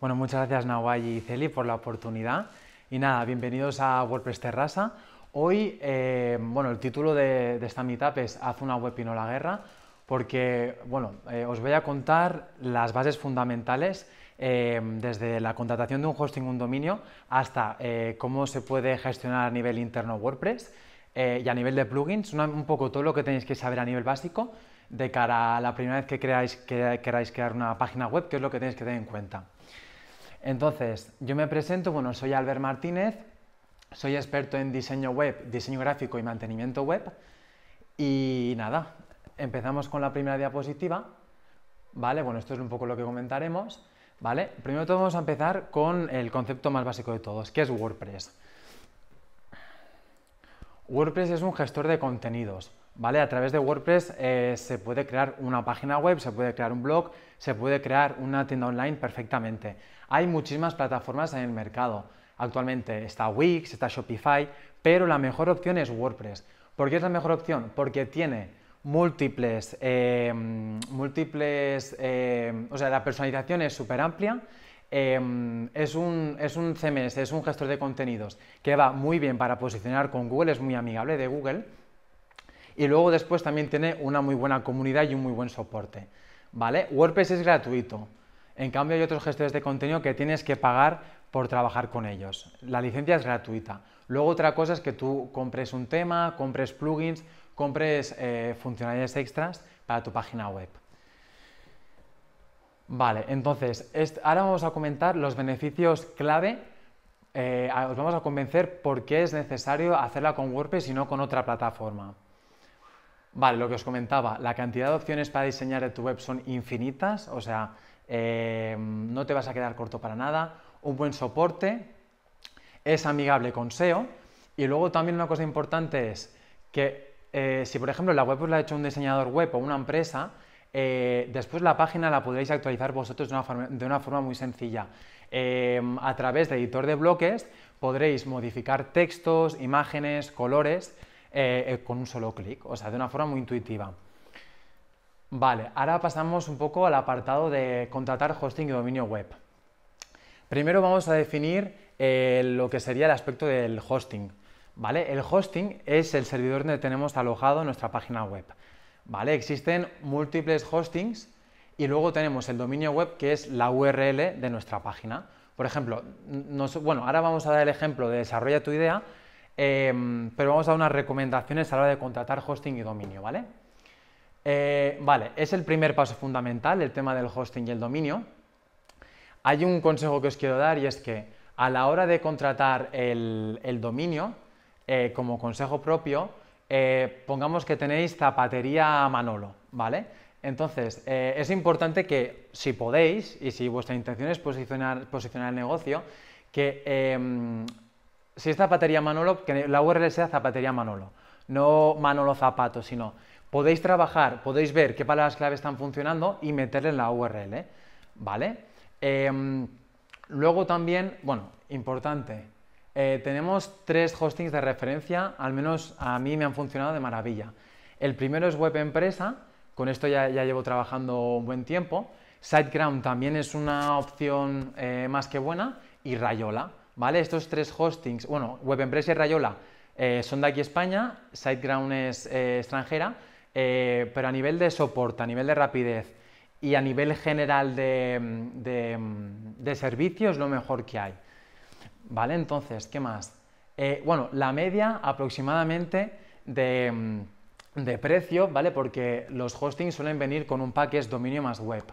Bueno, muchas gracias Nawai y Celi por la oportunidad. Y nada, bienvenidos a WordPress Terrasa. Hoy, eh, bueno, el título de, esta meetup es Haz una web y no la guerra, porque, bueno, eh, os voy a contar las bases fundamentales eh, desde la contratación de un hosting, un dominio, hasta cómo se puede gestionar a nivel interno WordPress y a nivel de plugins, un poco todo lo que tenéis que saber a nivel básico de cara a la primera vez que, creáis, que queráis crear una página web, qué es lo que tenéis que tener en cuenta. Entonces, yo me presento, bueno, soy Albert Martínez, soy experto en diseño web, diseño gráfico y mantenimiento web. Y nada, empezamos con la primera diapositiva, ¿vale? Bueno, esto es un poco lo que comentaremos, ¿vale? Primero todo vamos a empezar con el concepto más básico de todos, que es WordPress. WordPress es un gestor de contenidos, ¿vale? A través de WordPress eh, se puede crear una página web, se puede crear un blog, se puede crear una tienda online perfectamente. Hay muchísimas plataformas en el mercado. Actualmente está Wix, está Shopify, pero la mejor opción es WordPress. ¿Por qué es la mejor opción? Porque tiene múltiples, eh, múltiples, eh, o sea, la personalización es súper amplia, eh, es, un, es un CMS, es un gestor de contenidos que va muy bien para posicionar con Google, es muy amigable de Google, y luego después también tiene una muy buena comunidad y un muy buen soporte, ¿vale? WordPress es gratuito, en cambio, hay otros gestores de contenido que tienes que pagar por trabajar con ellos. La licencia es gratuita. Luego otra cosa es que tú compres un tema, compres plugins, compres eh, funcionalidades extras para tu página web. Vale, entonces, ahora vamos a comentar los beneficios clave. Eh, os vamos a convencer por qué es necesario hacerla con WordPress y no con otra plataforma. Vale, lo que os comentaba, la cantidad de opciones para diseñar tu web son infinitas, o sea, Em, no te vas a quedar corto para nada, un buen soporte, es amigable con SEO y luego también una cosa importante es que eh, si por ejemplo la web os la ha hecho un diseñador web o una empresa, eh, después la página la podréis actualizar vosotros de una forma, muy sencilla. Em, a través de editor de bloques podréis modificar textos, imágenes, colores eh, con un solo clic, o sea, de una forma muy intuitiva. Vale, ahora pasamos un poco al apartado de contratar hosting y dominio web. Primero vamos a definir eh, lo que sería el aspecto del hosting. ¿vale? El hosting es el servidor donde tenemos alojado nuestra página web. ¿vale? Existen múltiples hostings y luego tenemos el dominio web que es la URL de nuestra página. Por ejemplo, bueno, ahora vamos a dar el ejemplo de desarrolla tu idea, em, pero vamos a dar unas recomendaciones a la hora de contratar hosting y dominio. ¿vale? Eh, vale, es el primer paso fundamental, el tema del hosting y el dominio. Hay un consejo que os quiero dar y es que a la hora de contratar el, dominio, eh, como consejo propio, eh, pongamos que tenéis zapatería Manolo, ¿vale? Entonces, es importante que si podéis y si vuestra intención es posicionar, posicionar el negocio, que em, si es Zapatería Manolo, que la URL sea Zapatería Manolo, no Manolo Zapato, sino podéis trabajar, podéis ver qué palabras clave están funcionando y meterle en la URL, ¿vale? Em, luego también, bueno, importante, eh, tenemos tres hostings de referencia, al menos a mí me han funcionado de maravilla. El primero es WebEmpresa, con esto ya, llevo trabajando un buen tiempo. SiteGround también es una opción eh, más que buena y Rayola, ¿vale? Estos tres hostings, bueno, WebEmpresa y Rayola eh, son de aquí España, SiteGround es extranjera eh, pero a nivel de soporte, a nivel de rapidez y a nivel general de, de, lo mejor que hay. ¿Vale? Entonces, ¿qué más? Eh, bueno, la media aproximadamente de, precio, ¿vale? Porque los hostings suelen venir con un paquete dominio más web.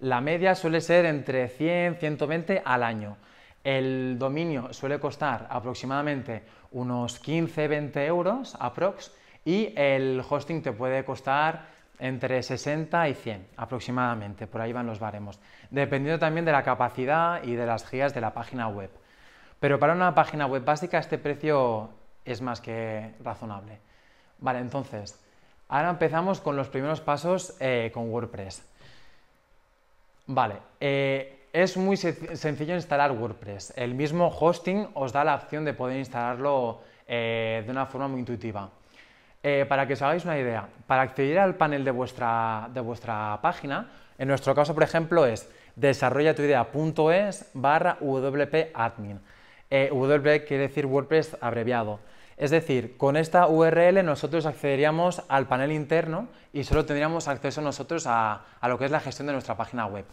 La media suele ser entre 100, 120 al año. El dominio suele costar aproximadamente unos 15, 20 euros aprox y el hosting te puede costar entre 60 y 100 aproximadamente, por ahí van los baremos, dependiendo también de la capacidad y de las gigas de la página web. Pero para una página web básica este precio es más que razonable. Vale, entonces, ahora empezamos con los primeros pasos eh, con WordPress. Vale, eh, es muy sencillo instalar WordPress. El mismo hosting os da la opción de poder instalarlo eh, de una forma muy intuitiva. Eh, para que os hagáis una idea, para acceder al panel de vuestra, de vuestra página, en nuestro caso, por ejemplo, es desarrollatuidea.es barra wp-admin. wp eh, quiere decir WordPress abreviado. Es decir, con esta URL nosotros accederíamos al panel interno y solo tendríamos acceso nosotros a, lo que es la gestión de nuestra página web.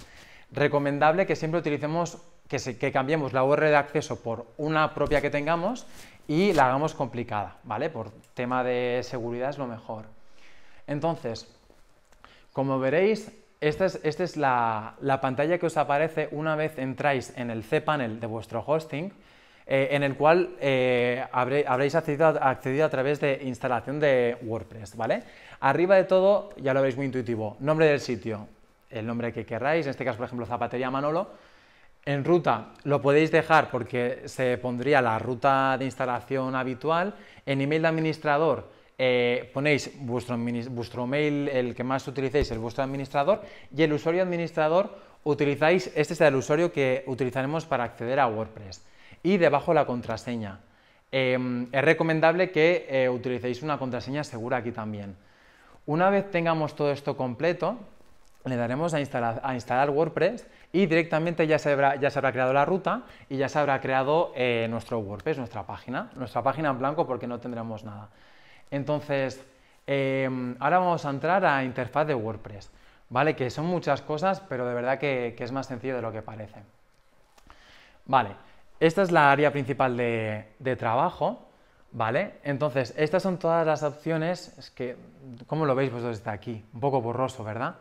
Recomendable que siempre utilicemos, que, cambiemos la URL de acceso por una propia que tengamos y la hagamos complicada, ¿vale? Por tema de seguridad es lo mejor. Entonces, como veréis, esta es, la, pantalla que os aparece una vez entráis en el cPanel de vuestro hosting, eh, en el cual eh, habréis accedido a, a, través de instalación de WordPress, ¿vale? Arriba de todo, ya lo veis muy intuitivo, nombre del sitio, el nombre que queráis, en este caso, por ejemplo, Zapatería Manolo, en ruta lo podéis dejar porque se pondría la ruta de instalación habitual. En email de administrador eh, ponéis vuestro, email, el que más utilicéis, el vuestro administrador, y el usuario administrador utilizáis, este es el usuario que utilizaremos para acceder a WordPress, y debajo la contraseña. Em, es recomendable que eh, utilicéis una contraseña segura aquí también. Una vez tengamos todo esto completo, le daremos a instalar, a instalar, WordPress y directamente ya se, habrá, ya se habrá creado la ruta y ya se habrá creado eh, nuestro WordPress, nuestra página, nuestra página en blanco porque no tendremos nada. Entonces, em, ahora vamos a entrar a interfaz de WordPress, ¿vale? Que son muchas cosas, pero de verdad que, es más sencillo de lo que parece. Vale, esta es la área principal de, trabajo, ¿vale? Entonces, estas son todas las opciones, que, ¿cómo lo veis vosotros desde aquí? Un poco borroso, ¿verdad?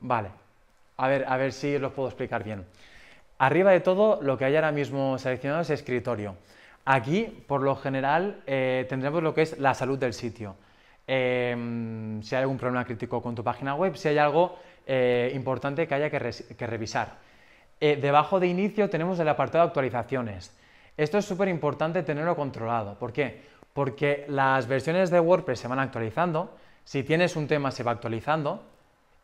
Vale, a ver, a ver si los puedo explicar bien. Arriba de todo, lo que hay ahora mismo seleccionado es escritorio. Aquí, por lo general, eh, tendremos lo que es la salud del sitio. Em, si hay algún problema crítico con tu página web, si hay algo eh, importante que haya que, que revisar. Eh, debajo de inicio tenemos el apartado de actualizaciones. Esto es súper importante tenerlo controlado. ¿Por qué? Porque las versiones de WordPress se van actualizando, si tienes un tema se va actualizando,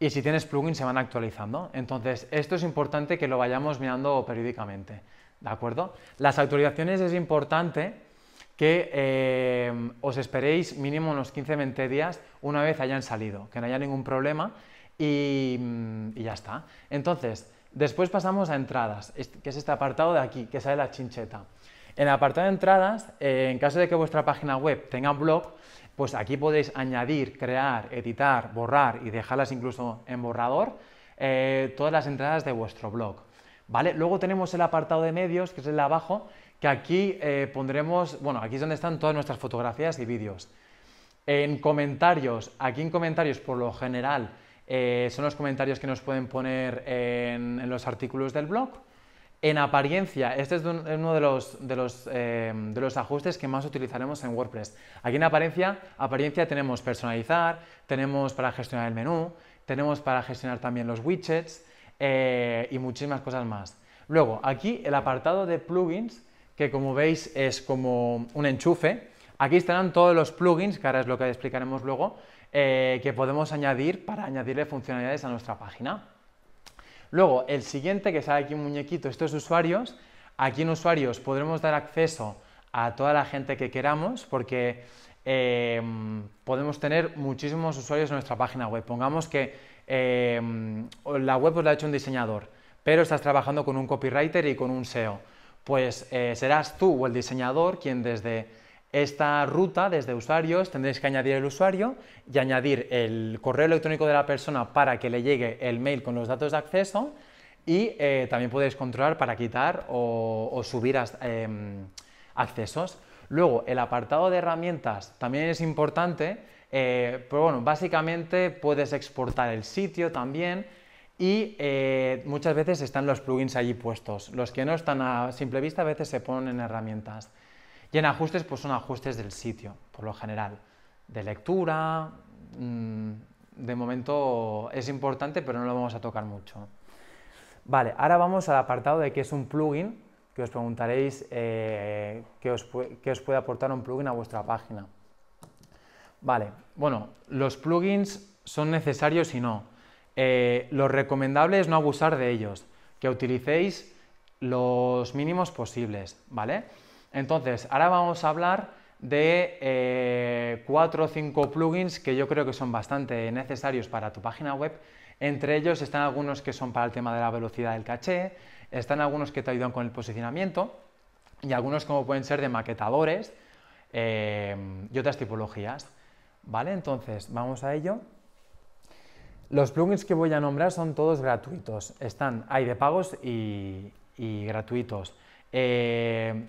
y si tienes plugins se van actualizando. Entonces, esto es importante que lo vayamos mirando periódicamente, ¿de acuerdo? Las actualizaciones es importante que eh, os esperéis mínimo unos 15-20 días una vez hayan salido, que no haya ningún problema y, mm, ya está. Entonces, después pasamos a entradas, que es este apartado de aquí, que sale la chincheta. En el apartado de entradas, eh, en caso de que vuestra página web tenga blog, pues aquí podéis añadir, crear, editar, borrar y dejarlas incluso en borrador eh, todas las entradas de vuestro blog. ¿Vale? Luego tenemos el apartado de medios, que es el de abajo, que aquí eh, pondremos, bueno, aquí es donde están todas nuestras fotografías y vídeos. En comentarios, aquí en comentarios por lo general eh, son los comentarios que nos pueden poner en los artículos del blog. En apariencia, este es uno eh, de los, ajustes que más utilizaremos en WordPress. Aquí en apariencia, apariencia tenemos personalizar, tenemos para gestionar el menú, tenemos para gestionar también los widgets eh, y muchísimas cosas más. Luego, aquí el apartado de plugins, que como veis es como un enchufe. Aquí estarán todos los plugins, que ahora es lo que explicaremos luego, eh, que podemos añadir para añadirle funcionalidades a nuestra página. Luego, el siguiente, que sale aquí un muñequito, estos usuarios, aquí en usuarios podremos dar acceso a toda la gente que queramos porque em, podemos tener muchísimos usuarios en nuestra página web. Pongamos que em, la web os la ha hecho un diseñador, pero estás trabajando con un copywriter y con un SEO. Pues eh, serás tú o el diseñador quien desde esta ruta desde usuarios, tendréis que añadir el usuario y añadir el correo electrónico de la persona para que le llegue el mail con los datos de acceso y eh, también podéis controlar para quitar o, subir em, accesos. Luego, el apartado de herramientas también es importante, eh, pero bueno, básicamente puedes exportar el sitio también y eh, muchas veces están los plugins allí puestos. Los que no están a simple vista a veces se ponen en herramientas. Y en ajustes, pues son ajustes del sitio, por lo general, de lectura. Mm, de momento es importante, pero no lo vamos a tocar mucho. Vale, ahora vamos al apartado de qué es un plugin, que os preguntaréis eh, qué, os puede aportar un plugin a vuestra página. Vale, bueno, los plugins son necesarios y no. Eh, lo recomendable es no abusar de ellos, que utilicéis los mínimos posibles, ¿vale? Entonces, ahora vamos a hablar de eh, cuatro o cinco plugins que yo creo que son bastante necesarios para tu página web. Entre ellos están algunos que son para el tema de la velocidad del caché, están algunos que te ayudan con el posicionamiento y algunos como pueden ser de maquetadores eh, y otras tipologías. ¿Vale? Entonces, vamos a ello. Los plugins que voy a nombrar son todos gratuitos. Están, hay de pagos y, gratuitos. Eh,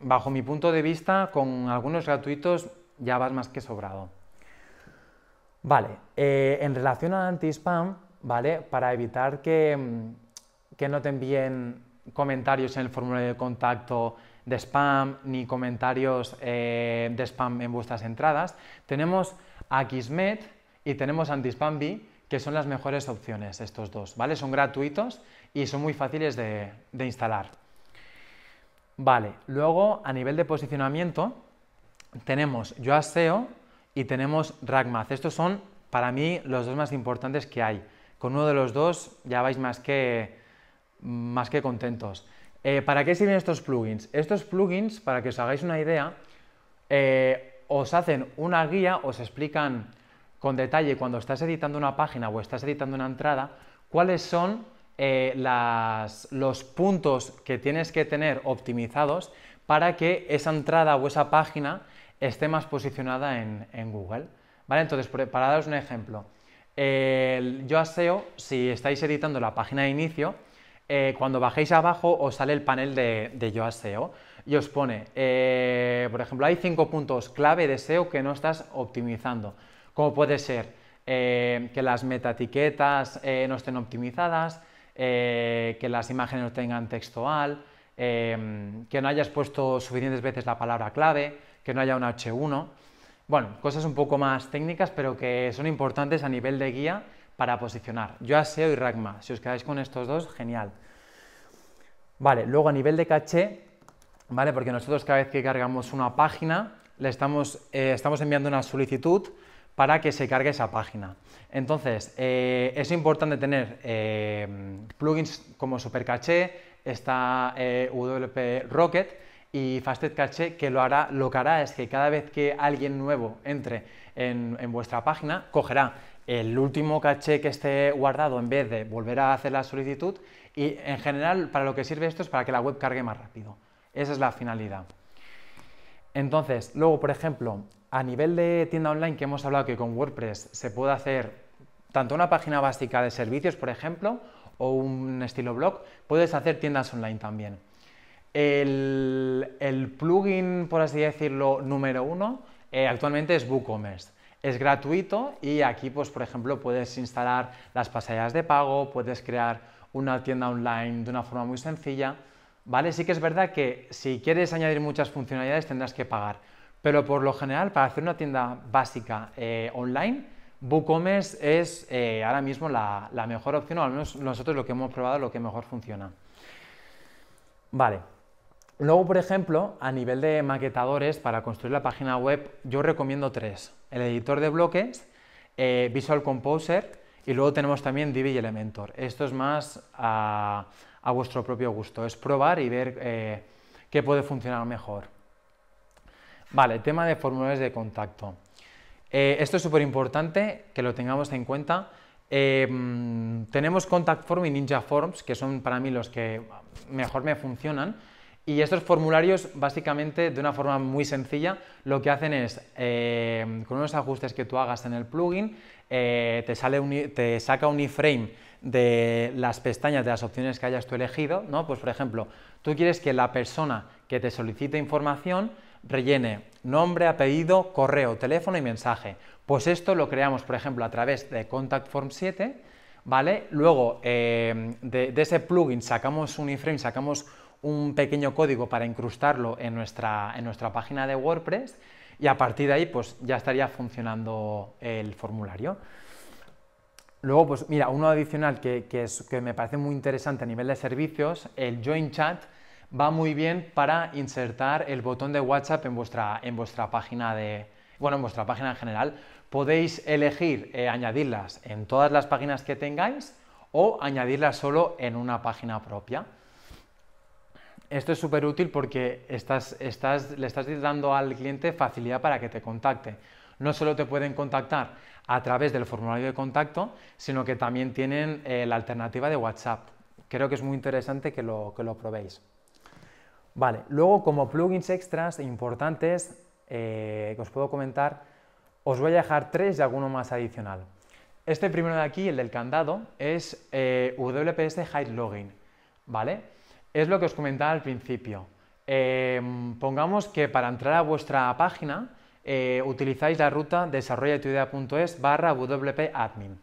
bajo mi punto de vista, con algunos gratuitos ya vas más que sobrado. Vale, eh, en relación al anti-spam, ¿vale? Para evitar que, mm, que no te envíen comentarios en el formulario de contacto de spam ni comentarios eh, de spam en vuestras entradas, tenemos Akismet y tenemos Anti-Spam B, que son las mejores opciones estos dos, ¿vale? Son gratuitos y son muy fáciles de instalar. Vale, luego a nivel de posicionamiento tenemos Yoast SEO y tenemos RackMath. Estos son para mí los dos más importantes que hay. Con uno de los dos ya vais más que, más que contentos. Eh, ¿Para qué sirven estos plugins? Estos plugins, para que os hagáis una idea, eh, os hacen una guía, os explican con detalle cuando estás editando una página o estás editando una entrada, cuáles son eh, los puntos que tienes que tener optimizados para que esa entrada o esa página esté más posicionada en, Google. ¿Vale? Entonces, para daros un ejemplo, el yo aseo, si estáis editando la página de inicio, eh, cuando bajéis abajo os sale el panel de, de Yo SEO y os pone, eh, por ejemplo, hay cinco puntos clave de SEO que no estás optimizando, como puede ser que las metaetiquetas no estén optimizadas, eh, que las imágenes no tengan textual, eh, que no hayas puesto suficientes veces la palabra clave, que no haya un H1. Bueno, cosas un poco más técnicas, pero que son importantes a nivel de guía para posicionar. Yo aseo y Ragma. Si os quedáis con estos dos, genial. Vale, luego a nivel de caché, ¿vale? Porque nosotros cada vez que cargamos una página, le estamos eh, enviando una solicitud para que se cargue esa página. Entonces, eh, es importante tener eh, plugins como Supercaché, está eh, WP Rocket y Fasted Cache, que lo, hará, lo que hará es que cada vez que alguien nuevo entre en vuestra página, cogerá el último caché que esté guardado en vez de volver a hacer la solicitud y en general para lo que sirve esto es para que la web cargue más rápido. Esa es la finalidad. Entonces, luego, por ejemplo, a nivel de tienda online que hemos hablado que con WordPress se puede hacer tanto una página básica de servicios, por ejemplo, o un estilo blog, puedes hacer tiendas online también. El, plugin, por así decirlo, número uno eh, actualmente es WooCommerce. Es gratuito y aquí, pues, por ejemplo, puedes instalar las pasarelas de pago, puedes crear una tienda online de una forma muy sencilla. ¿vale? Sí que es verdad que si quieres añadir muchas funcionalidades tendrás que pagar, pero por lo general para hacer una tienda básica eh, online, WooCommerce es eh, ahora mismo la, mejor opción, o al menos nosotros lo que hemos probado, lo que mejor funciona. Vale. Luego, por ejemplo, a nivel de maquetadores, para construir la página web, yo recomiendo tres. El editor de bloques, eh, Visual Composer, y luego tenemos también Divi y Elementor. Esto es más a vuestro propio gusto, es probar y ver eh, qué puede funcionar mejor. Vale, tema de formularios de contacto. Eh, esto es súper importante que lo tengamos en cuenta. Eh, tenemos Contact Form y Ninja Forms, que son para mí los que mejor me funcionan. Y estos formularios, básicamente, de una forma muy sencilla, lo que hacen es, con unos ajustes que tú hagas en el plugin, te, sale te saca un iframe de las pestañas de las opciones que hayas tú elegido, ¿no? Pues por ejemplo, tú quieres que la persona que te solicite información rellene nombre, apellido, correo, teléfono y mensaje. Pues esto lo creamos, por ejemplo, a través de Contact Form 7, ¿vale? Luego eh, de, ese plugin sacamos un iframe, sacamos un pequeño código para incrustarlo en nuestra, página de WordPress y a partir de ahí pues, ya estaría funcionando el formulario. Luego, pues mira, uno adicional que, me parece muy interesante a nivel de servicios, el Join Chat va muy bien para insertar el botón de WhatsApp en vuestra, en vuestra página de, bueno, en vuestra página en general. Podéis elegir eh, añadirlas en todas las páginas que tengáis o añadirlas solo en una página propia. Esto es súper útil porque le estás dando al cliente facilidad para que te contacte no solo te pueden contactar a través del formulario de contacto, sino que también tienen eh, la alternativa de WhatsApp. Creo que es muy interesante que lo, que lo probéis. Vale, luego como plugins extras e importantes eh, que os puedo comentar, os voy a dejar tres y alguno más adicional. Este primero de aquí, el del candado, es eh, WPS Hide Login, ¿vale? Es lo que os comentaba al principio. Eh, pongamos que para entrar a vuestra página eh, utilizáis la ruta desarrollatuidea.es barra wp-admin.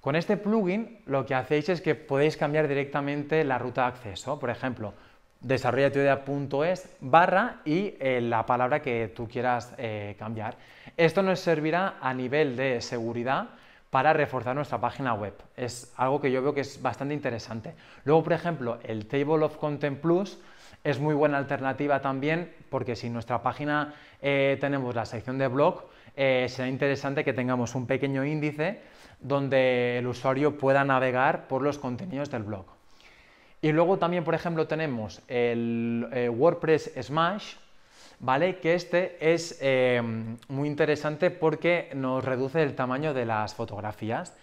Con este plugin lo que hacéis es que podéis cambiar directamente la ruta de acceso. Por ejemplo, desarrollatuidea.es barra y eh, la palabra que tú quieras eh, cambiar. Esto nos servirá a nivel de seguridad para reforzar nuestra página web. Es algo que yo veo que es bastante interesante. Luego, por ejemplo, el Table of Content Plus es muy buena alternativa también porque si en nuestra página eh, tenemos la sección de blog, eh, será interesante que tengamos un pequeño índice donde el usuario pueda navegar por los contenidos del blog. Y luego también, por ejemplo, tenemos el eh, WordPress Smash, ¿vale? Que este es muy interesante porque nos reduce el tamaño de las fotografías.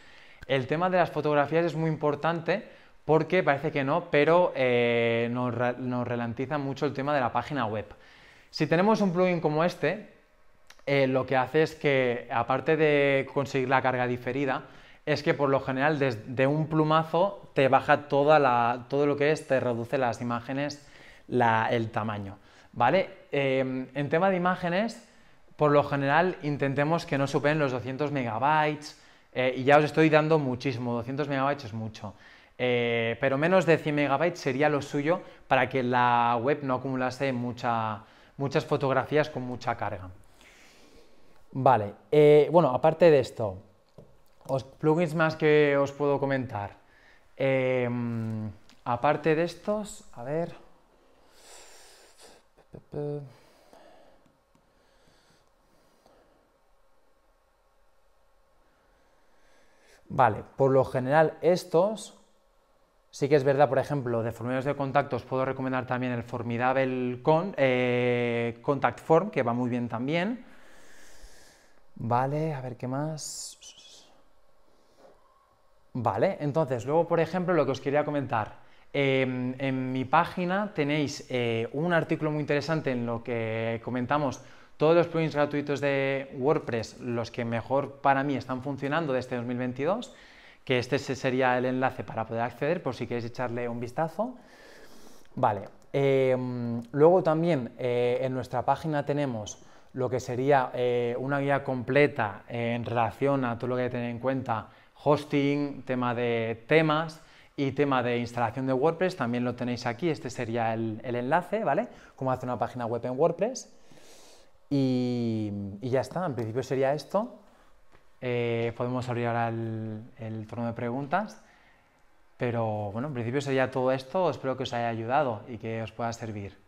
El tema de las fotografías es muy importante porque parece que no, pero eh, nos, nos, ralentiza mucho el tema de la página web. Si tenemos un plugin como este, eh, lo que hace es que, aparte de conseguir la carga diferida, es que por lo general desde un plumazo te baja toda todo lo que es, te reduce las imágenes, el tamaño. ¿Vale? Em, en tema de imágenes, por lo general intentemos que no superen los 200 megabytes, eh, y ya os estoy dando muchísimo, 200 megabytes es mucho. Eh, pero menos de 100 megabytes sería lo suyo para que la web no acumulase muchas fotografías con mucha carga. Vale, eh, bueno, aparte de esto, os, plugins más que os puedo comentar. Em, aparte de estos, a ver. Vale, por lo general estos Sí que es verdad, por ejemplo, de formularios de contactos puedo recomendar también el Formidable eh, Contact Form, que va muy bien también. Vale, a ver qué más. Vale, entonces, luego, por ejemplo, lo que os quería comentar. Em, en mi página tenéis eh, un artículo muy interesante en lo que comentamos todos los plugins gratuitos de WordPress, los que mejor para mí están funcionando desde 2022 este que este sería el enlace para poder acceder por si queréis echarle un vistazo. Vale, em, luego también eh, en nuestra página tenemos lo que sería eh, una guía completa en relación a todo lo que hay que tener en cuenta, hosting, tema de temas y tema de instalación de WordPress, también lo tenéis aquí, este sería el, enlace, ¿vale? Cómo hacer una página web en WordPress. y ya está, en principio sería esto. Eh, podemos abrir ahora el, el, turno de preguntas. Pero bueno, en principio sería todo esto. Espero que os haya ayudado y que os pueda servir.